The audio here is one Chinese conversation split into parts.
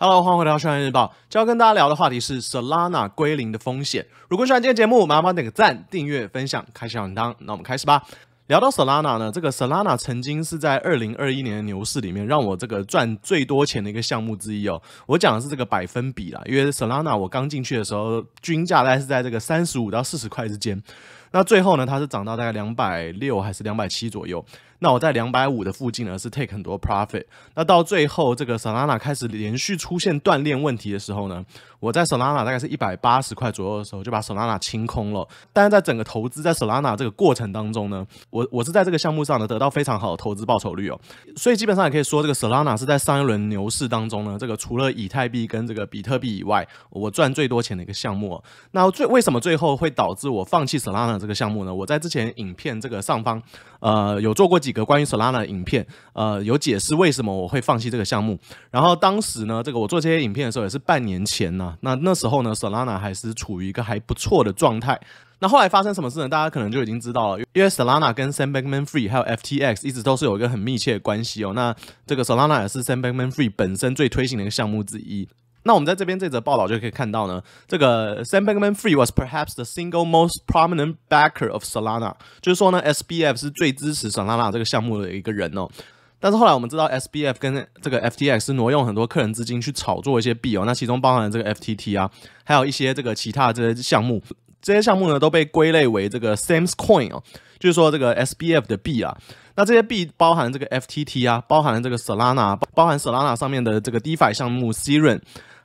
Hello，欢迎回到《创业日报》。今天跟大家聊的话题是 Solana 归零的风险。如果喜欢今天节目，麻烦点个赞、订阅、分享、开小红灯。那我们开始吧。聊到 Solana 呢，这个 Solana 曾经是在二零二一年牛市里面让我这个赚最多钱的一个项目之一哦。我讲的是这个百分比啦，因为 Solana 我刚进去的时候均价大概是在这个三十五到四十块之间，那最后呢，它是涨到大概两百六还是两百七左右。那我在两百五的附近呢，是 take 很多 profit。那到最后，这个 Solana 开始连续出现断链问题的时候呢，我在 Solana 大概是一百八十块左右的时候，就把 Solana 清空了。但是在整个投资在 Solana 这个过程当中呢，我我是在这个项目上呢得到非常好的投资报酬率哦。所以基本上也可以说，这个 Solana 是在上一轮牛市当中呢，这个除了以太币跟这个比特币以外，我赚最多钱的一个项目。那最为什么最后会导致我放弃 Solana 这个项目呢？我在之前影片这个上方，呃，有做过。几个关于 Solana 的影片，呃，有解释为什么我会放弃这个项目。然后当时呢，这个我做这些影片的时候也是半年前呢。那那时候呢，Solana 还是处于一个还不错的状态。那后来发生什么事呢？大家可能就已经知道了，因为 Solana 跟 Sam Bankman-Fried 还有 FTX 一直都是有一个很密切的关系哦。那这个 Solana 也是 Sam Bankman-Fried 本身最推行的一个项目之一。那我们在这边这则报道就可以看到呢，这个 Sam b a n k m a n f r e e was perhaps the single most prominent backer of Solana，就是说呢，SBF 是最支持 Solana 这个项目的一个人哦。但是后来我们知道，SBF 跟这个 FTX 挪用很多客人资金去炒作一些币哦，那其中包含了这个 FTT 啊，还有一些这个其他这些项目，这些项目呢都被归类为这个 Samecoin 哦，就是说这个 SBF 的币啊，那这些币包含这个 FTT 啊，包含了这个 Solana，包含 Solana 上面的这个 DeFi 项目 Siren。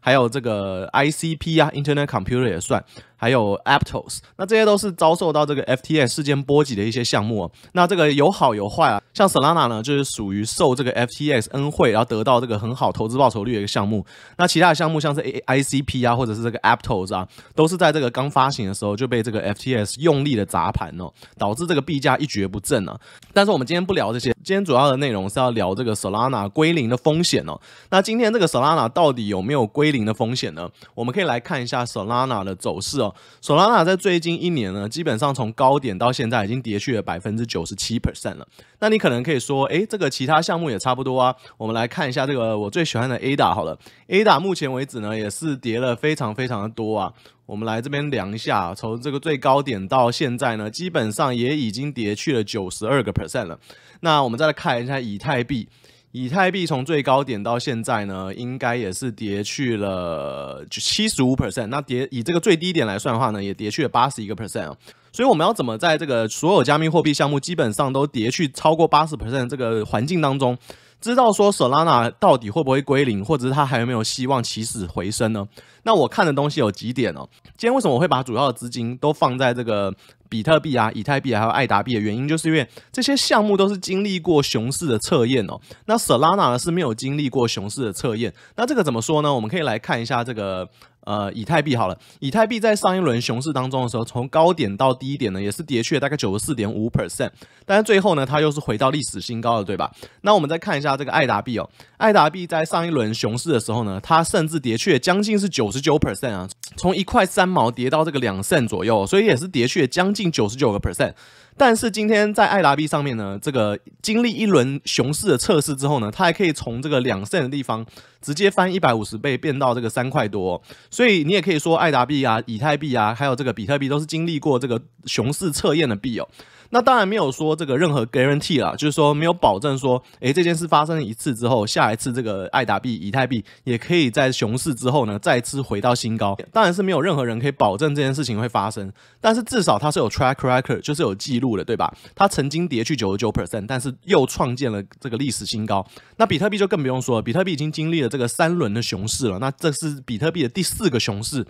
还有这个 ICP 啊，Internet Computer 也算。还有 Aptos，那这些都是遭受到这个 FTX 事件波及的一些项目啊。那这个有好有坏啊。像 Solana 呢，就是属于受这个 FTX 恩惠，然后得到这个很好投资报酬率的一个项目。那其他的项目，像是 a ICP 啊，或者是这个 Aptos 啊，都是在这个刚发行的时候就被这个 FTX 用力的砸盘哦，导致这个币价一蹶不振啊。但是我们今天不聊这些，今天主要的内容是要聊这个 Solana 归零的风险哦。那今天这个 Solana 到底有没有归零的风险呢？我们可以来看一下 Solana 的走势哦。索拉娜在最近一年呢，基本上从高点到现在已经跌去了百分之九十七 percent 了。那你可能可以说，哎，这个其他项目也差不多啊。我们来看一下这个我最喜欢的 ADA 好了，ADA 目前为止呢也是跌了非常非常的多啊。我们来这边量一下，从这个最高点到现在呢，基本上也已经跌去了九十二个 percent 了。那我们再来看一下以太币。以太币从最高点到现在呢，应该也是跌去了七十五 percent。那跌以这个最低点来算的话呢，也跌去了八十一个 percent 啊。所以我们要怎么在这个所有加密货币项目基本上都跌去超过八十 percent 这个环境当中？知道说 Solana 到底会不会归零，或者是它还有没有希望起死回生呢？那我看的东西有几点哦。今天为什么我会把主要的资金都放在这个比特币啊、以太币还有爱达币的原因，就是因为这些项目都是经历过熊市的测验哦。那 Solana 呢是没有经历过熊市的测验。那这个怎么说呢？我们可以来看一下这个。呃，以太币好了，以太币在上一轮熊市当中的时候，从高点到低点呢，也是跌去了大概九十四点五 percent，但是最后呢，它又是回到历史新高了，对吧？那我们再看一下这个爱达币哦，爱达币在上一轮熊市的时候呢，它甚至跌去将近是九十九 percent 啊，从一块三毛跌到这个两仙左右，所以也是跌去了将近九十九个 percent。但是今天在爱达币上面呢，这个经历一轮熊市的测试之后呢，它还可以从这个两胜的地方直接翻一百五十倍，变到这个三块多。所以你也可以说，爱达币啊、以太币啊，还有这个比特币，都是经历过这个熊市测验的币哦。那当然没有说这个任何 guarantee 啦，就是说没有保证说，哎，这件事发生一次之后，下一次这个爱达币、以太币也可以在熊市之后呢，再次回到新高。当然是没有任何人可以保证这件事情会发生，但是至少它是有 track record，就是有记录的，对吧？它曾经跌去九十九 percent，但是又创建了这个历史新高。那比特币就更不用说，比特币已经经历了这个三轮的熊市了，那这是比特币的第四个熊市。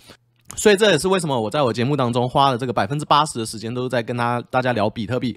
所以这也是为什么我在我节目当中花了这个百分之八十的时间都是在跟他大家聊比特币，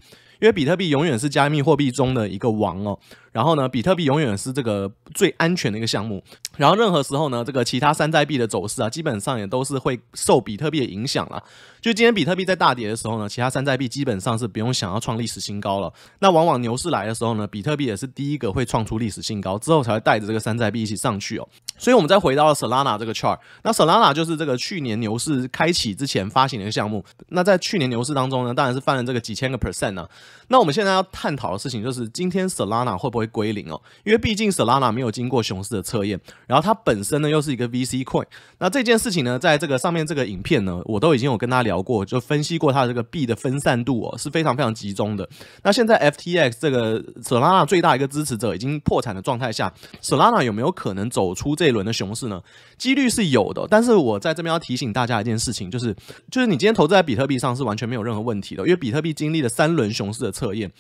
因为比特币永远是加密货币中的一个王哦。然后呢，比特币永远是这个最安全的一个项目。然后任何时候呢，这个其他山寨币的走势啊，基本上也都是会受比特币的影响了。就今天比特币在大跌的时候呢，其他山寨币基本上是不用想要创历史新高了。那往往牛市来的时候呢，比特币也是第一个会创出历史新高之后才会带着这个山寨币一起上去哦。所以我们再回到 Solana 这个圈儿，那 Solana 就是这个去年牛市开启之前发行的一个项目。那在去年牛市当中呢，当然是翻了这个几千个 percent 啊。那我们现在要探讨的事情就是，今天 Solana 会不会归零哦？因为毕竟 Solana 没有经过熊市的测验，然后它本身呢又是一个 VC coin。那这件事情呢，在这个上面这个影片呢，我都已经有跟大家聊过，就分析过它的这个币的分散度哦，是非常非常集中的。那现在 FTX 这个 Solana 最大一个支持者已经破产的状态下，Solana 有没有可能走出这？这轮的熊市呢，几率是有的，但是我在这边要提醒大家一件事情，就是，就是你今天投资在比特币上是完全没有任何问题的，因为比特币经历了三轮熊市的测验。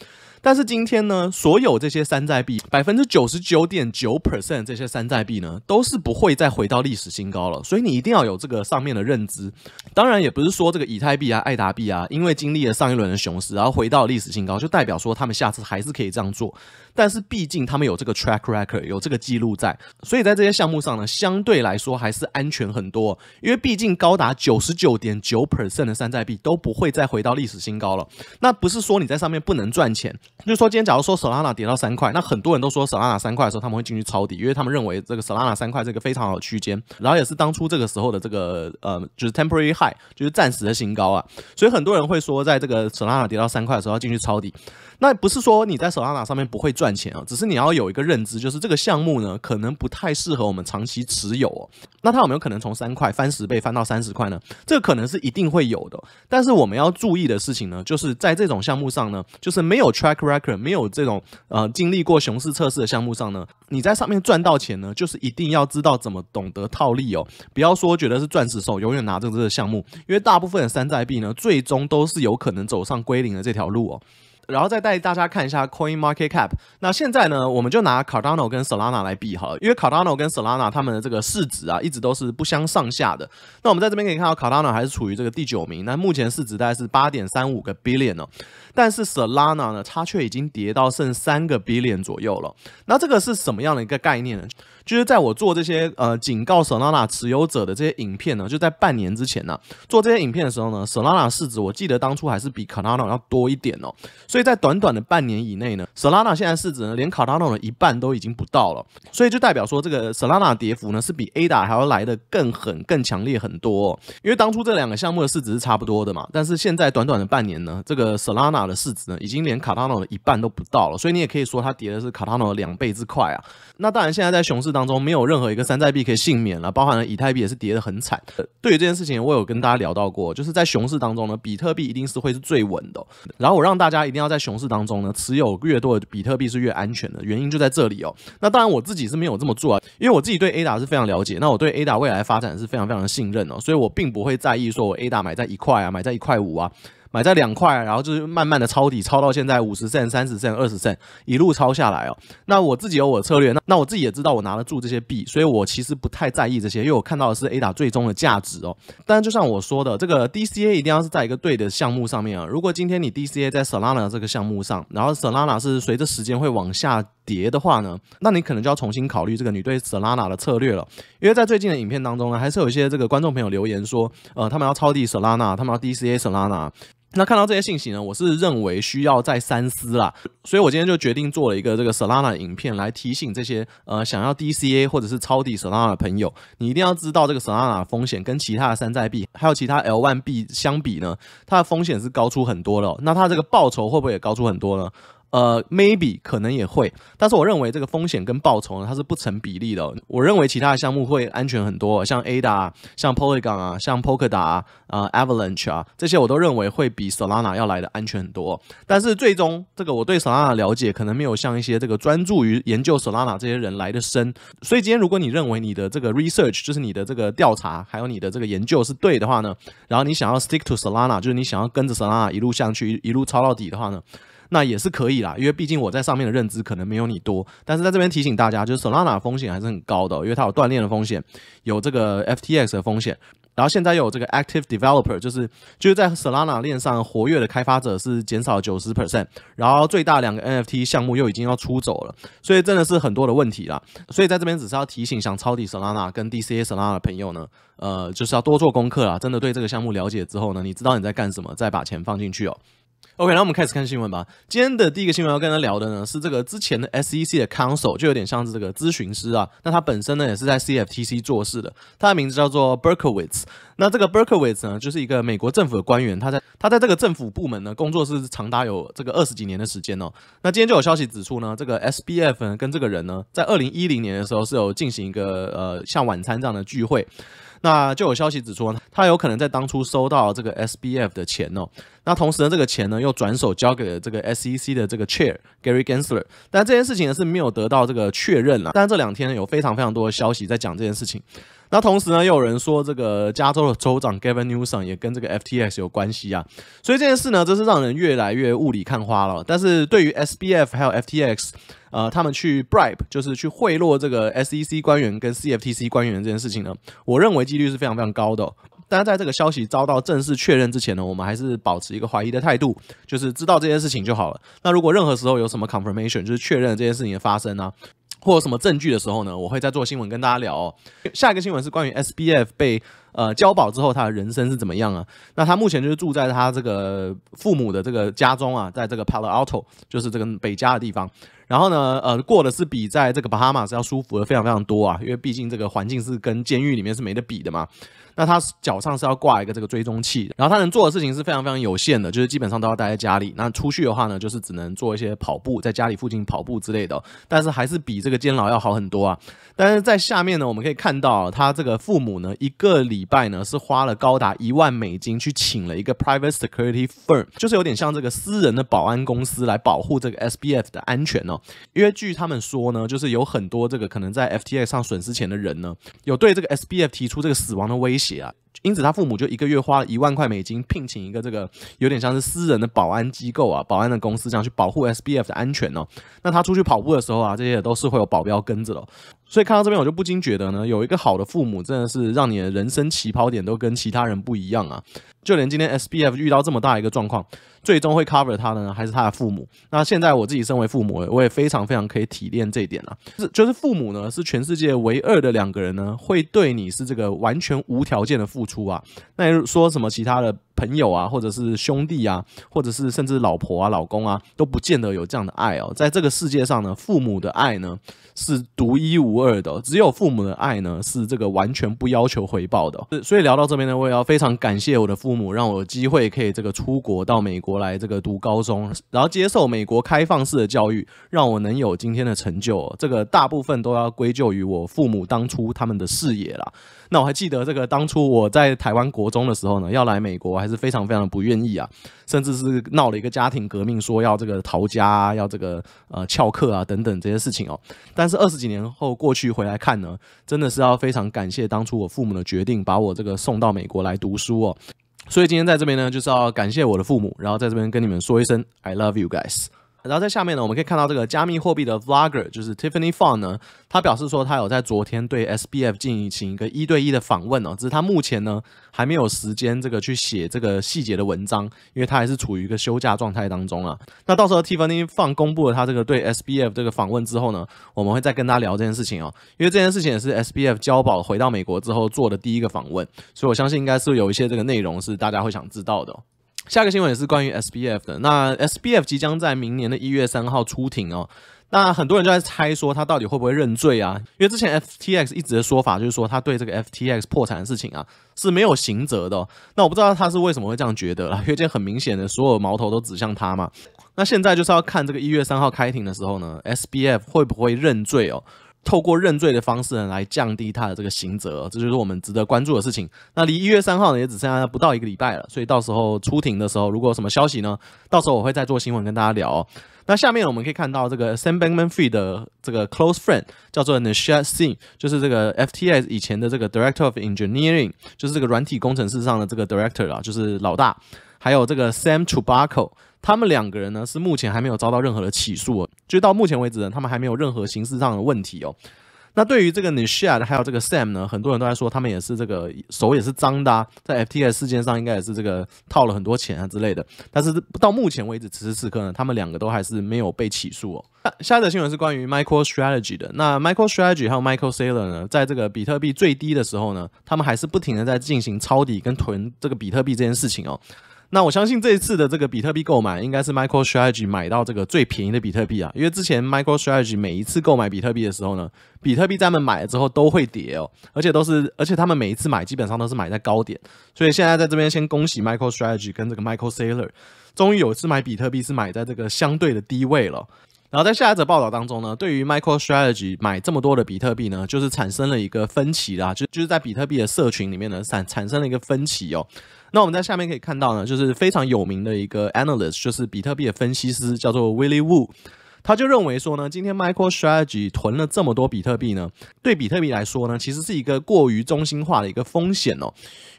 但是今天呢，所有这些山寨币，百分之九十九点九 percent 这些山寨币呢，都是不会再回到历史新高了。所以你一定要有这个上面的认知。当然，也不是说这个以太币啊、爱达币啊，因为经历了上一轮的熊市，然后回到历史新高，就代表说他们下次还是可以这样做。但是毕竟他们有这个 track record，有这个记录在，所以在这些项目上呢，相对来说还是安全很多。因为毕竟高达九十九点九 percent 的山寨币都不会再回到历史新高了。那不是说你在上面不能赚钱。就说今天，假如说 Solana 跌到三块，那很多人都说 Solana 三块的时候，他们会进去抄底，因为他们认为这个 Solana 三块是一个非常好的区间，然后也是当初这个时候的这个呃，就是 temporary high，就是暂时的新高啊。所以很多人会说，在这个 Solana 跌到三块的时候要进去抄底。那不是说你在 Solana 上面不会赚钱啊，只是你要有一个认知，就是这个项目呢可能不太适合我们长期持有。哦。那它有没有可能从三块翻十倍翻到三十块呢？这可能是一定会有的。但是我们要注意的事情呢，就是在这种项目上呢，就是没有 track。没有这种呃经历过熊市测试的项目上呢，你在上面赚到钱呢，就是一定要知道怎么懂得套利哦。不要说觉得是钻石手永远拿着这个项目，因为大部分的山寨币呢，最终都是有可能走上归零的这条路哦。然后再带大家看一下 Coin Market Cap。那现在呢，我们就拿 Cardano 跟 Solana 来比哈，因为 Cardano 跟 Solana 它们的这个市值啊，一直都是不相上下的。那我们在这边可以看到，Cardano 还是处于这个第九名，那目前市值大概是八点三五个 Billion 哦。但是 Solana 呢，它却已经跌到剩三个 Billion 左右了。那这个是什么样的一个概念呢？就是在我做这些呃警告 Solana 持有者的这些影片呢，就在半年之前呢，做这些影片的时候呢，Solana 市值我记得当初还是比 Cardano 要多一点哦。所以在短短的半年以内呢，Solana 现在市值呢连 Cardano 的一半都已经不到了，所以就代表说这个 Solana 跌幅呢是比 Ada 还要来的更狠、更强烈很多。因为当初这两个项目的市值是差不多的嘛，但是现在短短的半年呢，这个 Solana 的市值呢已经连 Cardano 的一半都不到了，所以你也可以说它跌的是 Cardano 的两倍之快啊。那当然现在在熊市当中，没有任何一个山寨币可以幸免了，包含了以太币也是跌得很惨。对于这件事情，我有跟大家聊到过，就是在熊市当中呢，比特币一定是会是最稳的，然后我让大家一定要。在熊市当中呢，持有越多的比特币是越安全的，原因就在这里哦。那当然我自己是没有这么做啊，因为我自己对 ADA 是非常了解，那我对 ADA 未来发展是非常非常的信任哦，所以我并不会在意说我 ADA 买在一块啊，买在一块五啊。买在两块，然后就是慢慢的抄底，抄到现在五十胜、三十胜、二十胜，一路抄下来哦。那我自己有我的策略，那那我自己也知道我拿得住这些币，所以我其实不太在意这些，因为我看到的是 ADA 最终的价值哦。但就像我说的，这个 DCA 一定要是在一个对的项目上面啊。如果今天你 DCA 在 Solana 这个项目上，然后 Solana 是随着时间会往下。碟的话呢，那你可能就要重新考虑这个你对 Solana 的策略了，因为在最近的影片当中呢，还是有一些这个观众朋友留言说，呃，他们要抄底 Solana，他们要 DCA Solana。那看到这些信息呢，我是认为需要再三思啦，所以我今天就决定做了一个这个 Solana 的影片来提醒这些呃想要 DCA 或者是抄底 Solana 的朋友，你一定要知道这个 Solana 风险跟其他的山寨币还有其他 L1 币相比呢，它的风险是高出很多了。那它这个报酬会不会也高出很多呢？呃，maybe 可能也会，但是我认为这个风险跟报酬呢，它是不成比例的。我认为其他的项目会安全很多，像 ADA、像 Polygon 啊、像 Polkadot 啊、啊 Avalanche 啊，这些我都认为会比 Solana 要来的安全很多。但是最终，这个我对 Solana 的了解可能没有像一些这个专注于研究 Solana 这些人来的深。所以今天，如果你认为你的这个 research 就是你的这个调查，还有你的这个研究是对的话呢，然后你想要 stick to Solana，就是你想要跟着 Solana 一路上去，一路抄到底的话呢？那也是可以啦，因为毕竟我在上面的认知可能没有你多。但是在这边提醒大家，就是 Solana 风险还是很高的，因为它有锻炼的风险，有这个 FTX 的风险。然后现在有这个 Active Developer，就是就是在 Solana 链上活跃的开发者是减少九十 percent。然后最大两个 NFT 项目又已经要出走了，所以真的是很多的问题啦。所以在这边只是要提醒想抄底 Solana 跟 DCSolana a 的朋友呢，呃，就是要多做功课啦。真的对这个项目了解之后呢，你知道你在干什么，再把钱放进去哦。OK，那我们开始看新闻吧。今天的第一个新闻要跟大家聊的呢是这个之前的 SEC 的 Council，就有点像是这个咨询师啊。那他本身呢也是在 CFTC 做事的，他的名字叫做 Berkowitz。那这个 Berkowitz 呢就是一个美国政府的官员，他在他在这个政府部门呢工作是长达有这个二十几年的时间哦。那今天就有消息指出呢，这个 SBF 跟这个人呢在二零一零年的时候是有进行一个呃像晚餐这样的聚会。那就有消息指出，他有可能在当初收到这个 SBF 的钱哦。那同时呢，这个钱呢又转手交给了这个 SEC 的这个 Chair Gary Gensler。但这件事情呢是没有得到这个确认了。但这两天有非常非常多的消息在讲这件事情。那同时呢，又有人说这个加州的州长 Gavin Newsom 也跟这个 FTX 有关系啊，所以这件事呢，真是让人越来越雾里看花了。但是对于 SBF 还有 FTX，呃，他们去 bribe，就是去贿赂这个 SEC 官员跟 CFTC 官员这件事情呢，我认为几率是非常非常高的。但是在这个消息遭到正式确认之前呢，我们还是保持一个怀疑的态度，就是知道这件事情就好了。那如果任何时候有什么 confirmation，就是确认这件事情的发生呢？或什么证据的时候呢？我会再做新闻跟大家聊哦。下一个新闻是关于 S B F 被呃交保之后他的人生是怎么样啊？那他目前就是住在他这个父母的这个家中啊，在这个 Palo Alto，就是这个北加的地方。然后呢，呃，过的是比在这个巴哈马是要舒服的非常非常多啊，因为毕竟这个环境是跟监狱里面是没得比的嘛。那他脚上是要挂一个这个追踪器，然后他能做的事情是非常非常有限的，就是基本上都要待在家里。那出去的话呢，就是只能做一些跑步，在家里附近跑步之类的。但是还是比这个监牢要好很多啊。但是在下面呢，我们可以看到他这个父母呢，一个礼拜呢是花了高达一万美金去请了一个 private security firm，就是有点像这个私人的保安公司来保护这个 SBF 的安全哦。因为据他们说呢，就是有很多这个可能在 FTA 上损失钱的人呢，有对这个 SBF 提出这个死亡的威胁啊，因此他父母就一个月花一万块美金聘请一个这个有点像是私人的保安机构啊，保安的公司这样去保护 SBF 的安全哦。那他出去跑步的时候啊，这些都是会有保镖跟着的。所以看到这边，我就不禁觉得呢，有一个好的父母，真的是让你的人生起跑点都跟其他人不一样啊！就连今天 S B F 遇到这么大一个状况，最终会 cover 他的呢，还是他的父母？那现在我自己身为父母，我也非常非常可以体谅这一点啊，是就是父母呢，是全世界唯二的两个人呢，会对你是这个完全无条件的付出啊！那说什么其他的？朋友啊，或者是兄弟啊，或者是甚至老婆啊、老公啊，都不见得有这样的爱哦。在这个世界上呢，父母的爱呢是独一无二的，只有父母的爱呢是这个完全不要求回报的。所以聊到这边呢，我也要非常感谢我的父母，让我有机会可以这个出国到美国来这个读高中，然后接受美国开放式的教育，让我能有今天的成就。这个大部分都要归咎于我父母当初他们的视野了。那我还记得这个当初我在台湾国中的时候呢，要来美国。还是非常非常不愿意啊，甚至是闹了一个家庭革命，说要这个逃家，要这个呃翘课啊等等这些事情哦。但是二十几年后过去回来看呢，真的是要非常感谢当初我父母的决定，把我这个送到美国来读书哦。所以今天在这边呢，就是要感谢我的父母，然后在这边跟你们说一声 I love you guys。然后在下面呢，我们可以看到这个加密货币的 vlogger 就是 Tiffany f u n g 呢，他表示说他有在昨天对 SBF 进行一个一对一的访问哦，只是他目前呢还没有时间这个去写这个细节的文章，因为他还是处于一个休假状态当中啊。那到时候 Tiffany f u n g 公布了他这个对 SBF 这个访问之后呢，我们会再跟他聊这件事情哦，因为这件事情也是 SBF 交保回到美国之后做的第一个访问，所以我相信应该是有一些这个内容是大家会想知道的。下个新闻也是关于 S B F 的，那 S B F 即将在明年的一月三号出庭哦。那很多人就在猜说他到底会不会认罪啊？因为之前 F T X 一直的说法就是说他对这个 F T X 破产的事情啊是没有刑责的。那我不知道他是为什么会这样觉得了，因为很明显的，所有矛头都指向他嘛。那现在就是要看这个一月三号开庭的时候呢，S B F 会不会认罪哦？透过认罪的方式呢，来降低他的这个刑责，这就是我们值得关注的事情。那离一月三号呢，也只剩下不到一个礼拜了，所以到时候出庭的时候，如果有什么消息呢，到时候我会再做新闻跟大家聊。那下面我们可以看到，这个 Sam b a n k m a n f r i e 的这个 close friend 叫做 n a s h a Singh，就是这个 f t s 以前的这个 director of engineering，就是这个软体工程师上的这个 director 啊，就是老大，还有这个 Sam c h u b a c o 他们两个人呢，是目前还没有遭到任何的起诉。就到目前为止，呢，他们还没有任何形式上的问题哦。那对于这个你 Share 还有这个 Sam 呢，很多人都在说他们也是这个手也是脏的，在 FTS 事件上应该也是这个套了很多钱啊之类的。但是到目前为止，此时此刻呢，他们两个都还是没有被起诉哦。下一条新闻是关于 m i c r o Strategy 的。那 m i c r o Strategy 还有 Michael Saylor 呢，在这个比特币最低的时候呢，他们还是不停的在进行抄底跟囤这个比特币这件事情哦。那我相信这一次的这个比特币购买，应该是 Michael Strategy 买到这个最便宜的比特币啊，因为之前 Michael Strategy 每一次购买比特币的时候呢，比特币他们买了之后都会跌哦，而且都是，而且他们每一次买基本上都是买在高点，所以现在在这边先恭喜 Michael Strategy 跟这个 Michael Saylor，终于有一次买比特币是买在这个相对的低位了。然后在下一则报道当中呢，对于 Michael Strategy 买这么多的比特币呢，就是产生了一个分歧啦，就就是在比特币的社群里面呢产产生了一个分歧哦。那我们在下面可以看到呢，就是非常有名的一个 analyst，就是比特币的分析师，叫做 w i l l e Wu。他就认为说呢，今天 Michael Strategy 囤了这么多比特币呢，对比特币来说呢，其实是一个过于中心化的一个风险哦。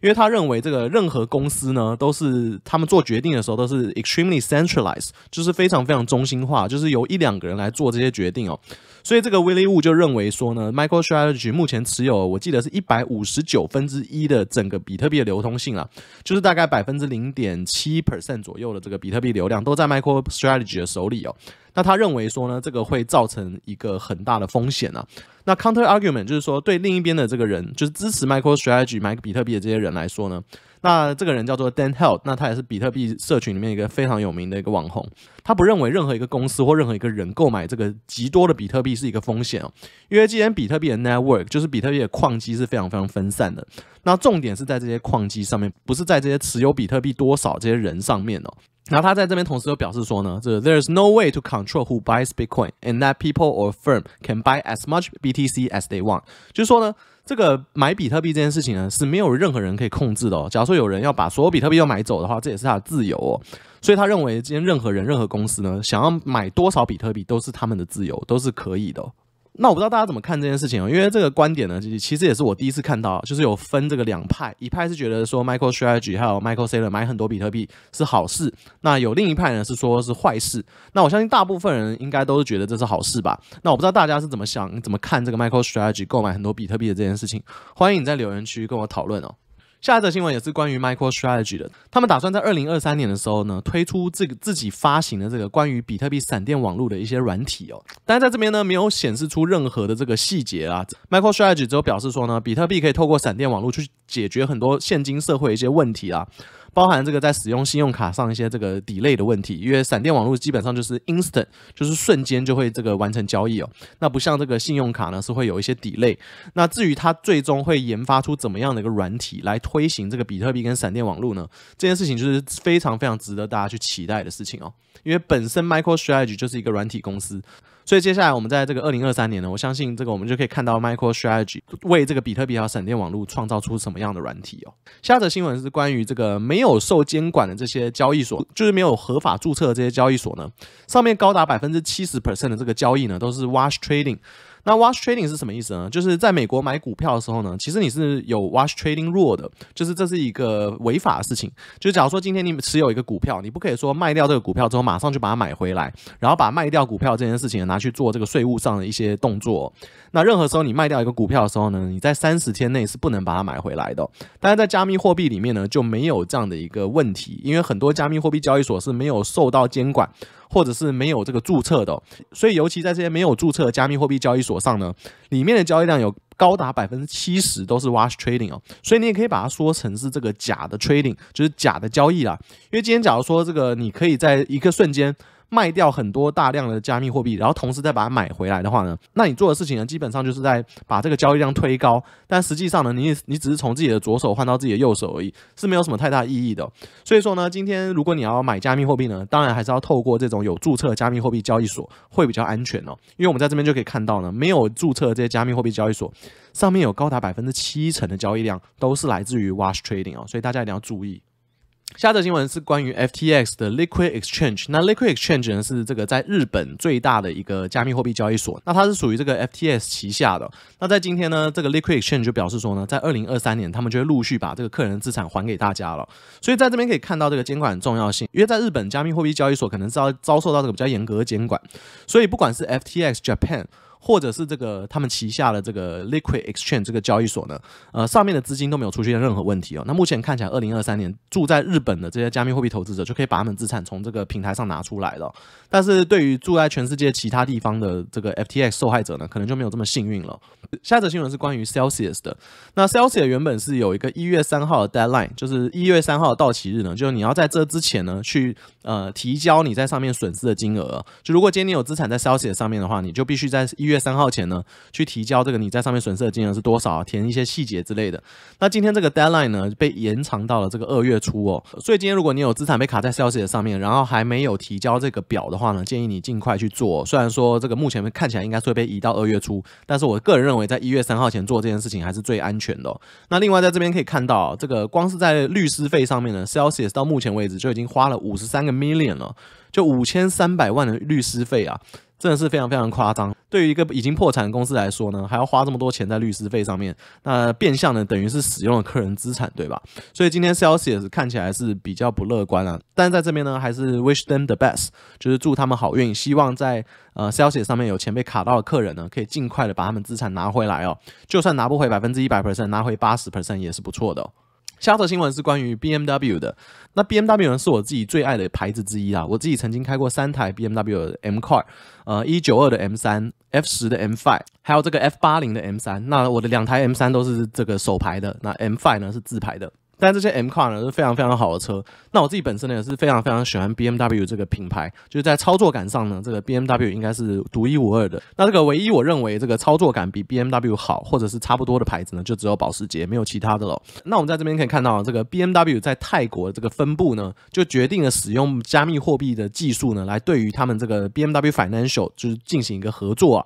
因为他认为这个任何公司呢，都是他们做决定的时候都是 extremely centralized，就是非常非常中心化，就是由一两个人来做这些决定哦。所以这个 Willie Wu 就认为说呢，Michael Strategy 目前持有，我记得是一百五十九分之一的整个比特币的流通性啊，就是大概百分之零点七 percent 左右的这个比特币流量都在 Michael Strategy 的手里哦。那他认为说呢，这个会造成一个很大的风险啊。那 counter argument 就是说，对另一边的这个人，就是支持 m i c r o strategy 买比特币的这些人来说呢？那这个人叫做 Dan Hell，那他也是比特币社群里面一个非常有名的一个网红。他不认为任何一个公司或任何一个人购买这个极多的比特币是一个风险哦，因为既然比特币的 network 就是比特币的矿机是非常非常分散的，那重点是在这些矿机上面，不是在这些持有比特币多少这些人上面哦。然后他在这边同时又表示说呢，这 There's i no way to control who buys Bitcoin and that people or firm can buy as much BTC as they want，就是说呢。这个买比特币这件事情呢，是没有任何人可以控制的。假如说有人要把所有比特币都买走的话，这也是他的自由哦。所以他认为，今天任何人、任何公司呢，想要买多少比特币都是他们的自由，都是可以的。那我不知道大家怎么看这件事情哦，因为这个观点呢，其实也是我第一次看到，就是有分这个两派，一派是觉得说 Michael Strategy 还有 Michael Saylor 买很多比特币是好事，那有另一派呢是说是坏事。那我相信大部分人应该都是觉得这是好事吧。那我不知道大家是怎么想、怎么看这个 Michael Strategy 购买很多比特币的这件事情，欢迎你在留言区跟我讨论哦。下一则新闻也是关于 m i c r o Strategy 的，他们打算在二零二三年的时候呢，推出自自己发行的这个关于比特币闪电网络的一些软体哦。但是在这边呢，没有显示出任何的这个细节啊。m i c r o Strategy 只有表示说呢，比特币可以透过闪电网络去解决很多现今社会一些问题啊。包含这个在使用信用卡上一些这个 delay 的问题，因为闪电网络基本上就是 instant，就是瞬间就会这个完成交易哦。那不像这个信用卡呢，是会有一些 delay。那至于它最终会研发出怎么样的一个软体来推行这个比特币跟闪电网络呢？这件事情就是非常非常值得大家去期待的事情哦。因为本身 MicroStrategy 就是一个软体公司，所以接下来我们在这个二零二三年呢，我相信这个我们就可以看到 MicroStrategy 为这个比特币和闪电网络创造出什么样的软体哦。下则新闻是关于这个没有。有受监管的这些交易所，就是没有合法注册的这些交易所呢，上面高达百分之七十 percent 的这个交易呢，都是 wash trading。那 wash trading 是什么意思呢？就是在美国买股票的时候呢，其实你是有 wash trading rule 的，就是这是一个违法的事情。就假如说今天你持有一个股票，你不可以说卖掉这个股票之后，马上就把它买回来，然后把卖掉股票这件事情拿去做这个税务上的一些动作。那任何时候你卖掉一个股票的时候呢，你在三十天内是不能把它买回来的。但是在加密货币里面呢，就没有这样的一个问题，因为很多加密货币交易所是没有受到监管。或者是没有这个注册的，所以尤其在这些没有注册的加密货币交易所上呢，里面的交易量有高达百分之七十都是 wash trading 哦，所以你也可以把它说成是这个假的 trading，就是假的交易啦。因为今天假如说这个，你可以在一个瞬间。卖掉很多大量的加密货币，然后同时再把它买回来的话呢，那你做的事情呢，基本上就是在把这个交易量推高，但实际上呢，你你只是从自己的左手换到自己的右手而已，是没有什么太大意义的。所以说呢，今天如果你要买加密货币呢，当然还是要透过这种有注册加密货币交易所会比较安全哦，因为我们在这边就可以看到呢，没有注册这些加密货币交易所上面有高达百分之七成的交易量都是来自于 wash trading 哦，所以大家一定要注意。下则新闻是关于 FTX 的 Liquid Exchange。那 Liquid Exchange 呢是这个在日本最大的一个加密货币交易所。那它是属于这个 FTX 旗下的。那在今天呢，这个 Liquid Exchange 就表示说呢，在二零二三年，他们就会陆续把这个客人的资产还给大家了。所以在这边可以看到这个监管重要性，因为在日本加密货币交易所可能遭遭受到这个比较严格的监管，所以不管是 FTX Japan。或者是这个他们旗下的这个 Liquid Exchange 这个交易所呢，呃，上面的资金都没有出现任何问题哦。那目前看起来，二零二三年住在日本的这些加密货币投资者就可以把他们资产从这个平台上拿出来了。但是对于住在全世界其他地方的这个 FTX 受害者呢，可能就没有这么幸运了。下一则新闻是关于 Celsius 的。那 Celsius 原本是有一个一月三号的 deadline，就是一月三号的到期日呢，就是你要在这之前呢去呃提交你在上面损失的金额。就如果今天你有资产在 Celsius 上面的话，你就必须在一月。三号前呢，去提交这个你在上面损失的金额是多少？填一些细节之类的。那今天这个 deadline 呢，被延长到了这个二月初哦。所以今天如果你有资产被卡在 s a l s s 上面，然后还没有提交这个表的话呢，建议你尽快去做。虽然说这个目前看起来应该是会被移到二月初，但是我个人认为，在一月三号前做这件事情还是最安全的。那另外在这边可以看到，这个光是在律师费上面呢，s a l e s 到目前为止就已经花了五十三个 million 了，就五千三百万的律师费啊。真的是非常非常夸张，对于一个已经破产的公司来说呢，还要花这么多钱在律师费上面，那变相的等于是使用了客人资产，对吧？所以今天 Celsius 看起来是比较不乐观了，但在这边呢，还是 wish them the best，就是祝他们好运，希望在呃 Celsius 上面有钱被卡到的客人呢，可以尽快的把他们资产拿回来哦，就算拿不回百分之一百 percent，拿回八十 percent 也是不错的。下则新闻是关于 B M W 的，那 B M W 呢是我自己最爱的牌子之一啊，我自己曾经开过三台 B M W 的 M Car，呃，一九二的 M 三，F 十的 M Five，还有这个 F 八零的 M 三。那我的两台 M 三都是这个手牌的，那 M Five 呢是自牌的。但这些 M car 呢是非常非常好的车，那我自己本身呢也是非常非常喜欢 BMW 这个品牌，就是在操作感上呢，这个 BMW 应该是独一无二的。那这个唯一我认为这个操作感比 BMW 好或者是差不多的牌子呢，就只有保时捷，没有其他的了。那我们在这边可以看到，这个 BMW 在泰国这个分部呢，就决定了使用加密货币的技术呢，来对于他们这个 BMW Financial 就是进行一个合作啊。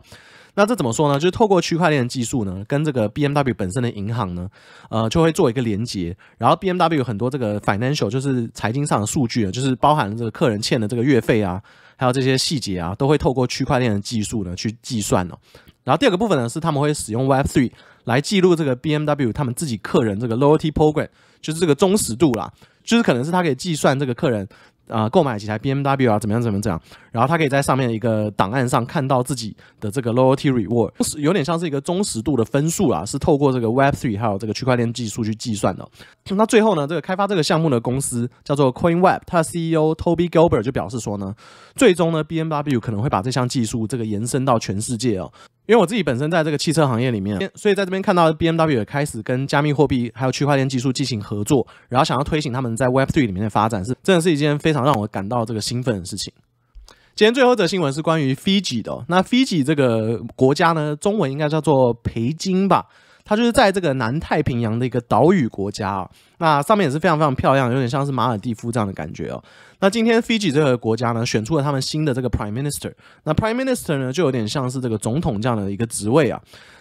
那这怎么说呢？就是透过区块链的技术呢，跟这个 BMW 本身的银行呢，呃，就会做一个连接。然后 BMW 很多这个 financial 就是财经上的数据啊，就是包含这个客人欠的这个月费啊，还有这些细节啊，都会透过区块链的技术呢去计算哦。然后第二个部分呢是他们会使用 Web3 来记录这个 BMW 他们自己客人这个 loyalty program，就是这个忠实度啦，就是可能是它可以计算这个客人。啊，购买几台 BMW 啊，怎么样，怎么怎么样，然后他可以在上面一个档案上看到自己的这个 loyalty reward，有点像是一个忠实度的分数啊，是透过这个 Web3 还有这个区块链技术去计算的。那最后呢，这个开发这个项目的公司叫做 CoinWeb，它的 CEO Toby Gilbert 就表示说呢，最终呢，BMW 可能会把这项技术这个延伸到全世界哦，因为我自己本身在这个汽车行业里面，所以在这边看到 BMW 也开始跟加密货币还有区块链技术进行合作，然后想要推行他们在 Web3 里面的发展，是真的是一件非常让我感到这个兴奋的事情。今天最后一则新闻是关于 Fiji 的，那 Fiji 这个国家呢，中文应该叫做培金吧。它就是在这个南太平洋的一个岛屿国家啊，那上面也是非常非常漂亮，有点像是马尔蒂夫这样的感觉哦。那今天 Fiji 这个国家呢，选出了他们新的这个 Prime Minister。那 Prime Minister 呢，就有点像是这个总统这样的一个职位啊。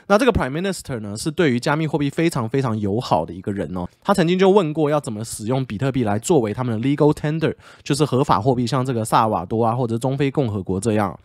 那这个 Prime Minister 呢，是对于加密货币非常非常友好的一个人哦。他曾经就问过，要怎么使用比特币来作为他们的 legal tender，就是合法货币，像这个萨瓦多啊，或者中非共和国这样。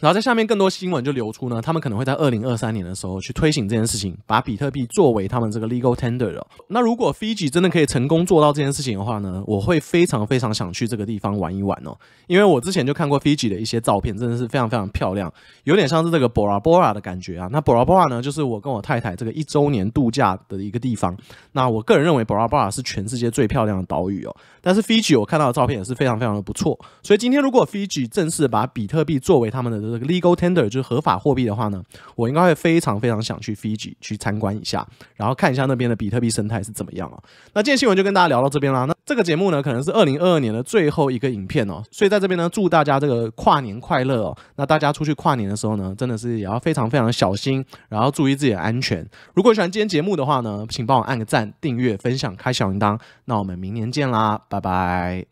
然后在下面更多新闻就流出呢，他们可能会在二零二三年的时候去推行这件事情，把比特币作为他们这个 legal tender 了。那如果 Fiji 真的可以成功做到这件事情的话呢，我会非常非常想去这个地方玩一玩哦，因为我之前就看过 Fiji 的一些照片，真的是非常非常漂亮，有点像是这个 Bora Bora 的感觉啊。那 Bora Bora 呢，就是我跟我太太这个一周年度假的一个地方。那我个人认为 Bora Bora 是全世界最漂亮的岛屿哦。但是 Fiji 我看到的照片也是非常非常的不错，所以今天如果 Fiji 正式把比特币作为他们的，Legal tender 就是合法货币的话呢，我应该会非常非常想去 Fiji 去参观一下，然后看一下那边的比特币生态是怎么样哦。那今天新闻就跟大家聊到这边啦。那这个节目呢，可能是二零二二年的最后一个影片哦。所以在这边呢，祝大家这个跨年快乐哦。那大家出去跨年的时候呢，真的是也要非常非常小心，然后注意自己的安全。如果喜欢今天节目的话呢，请帮我按个赞、订阅、分享、开小铃铛。那我们明年见啦，拜拜。